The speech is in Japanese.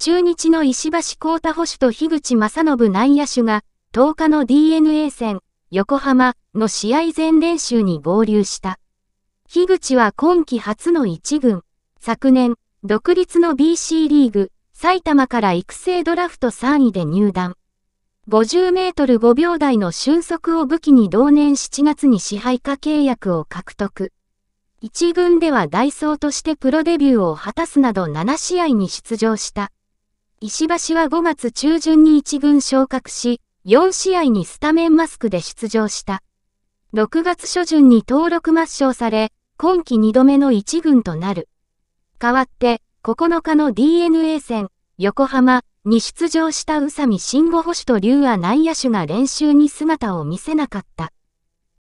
中日の石橋幸太保守と樋口正信内野手が、10日の DNA 戦、横浜の試合前練習に合流した。樋口は今季初の1軍。昨年、独立の BC リーグ、埼玉から育成ドラフト3位で入団。50メートル5秒台の俊足を武器に同年7月に支配下契約を獲得。1軍ではダイソーとしてプロデビューを果たすなど7試合に出場した。石橋は5月中旬に1軍昇格し、4試合にスタメンマスクで出場した。6月初旬に登録抹消され、今季2度目の1軍となる。代わって、9日の DNA 戦、横浜に出場した宇佐美慎吾保守と竜亜内野手が練習に姿を見せなかった。